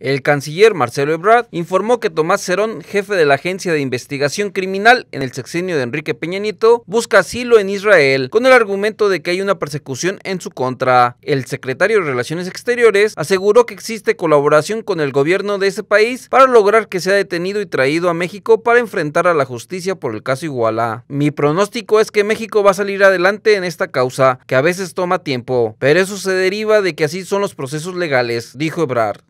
El canciller Marcelo Ebrard informó que Tomás Cerón, jefe de la Agencia de Investigación Criminal en el sexenio de Enrique Peña Nieto, busca asilo en Israel con el argumento de que hay una persecución en su contra. El secretario de Relaciones Exteriores aseguró que existe colaboración con el gobierno de ese país para lograr que sea detenido y traído a México para enfrentar a la justicia por el caso Iguala. Mi pronóstico es que México va a salir adelante en esta causa, que a veces toma tiempo, pero eso se deriva de que así son los procesos legales, dijo Ebrard.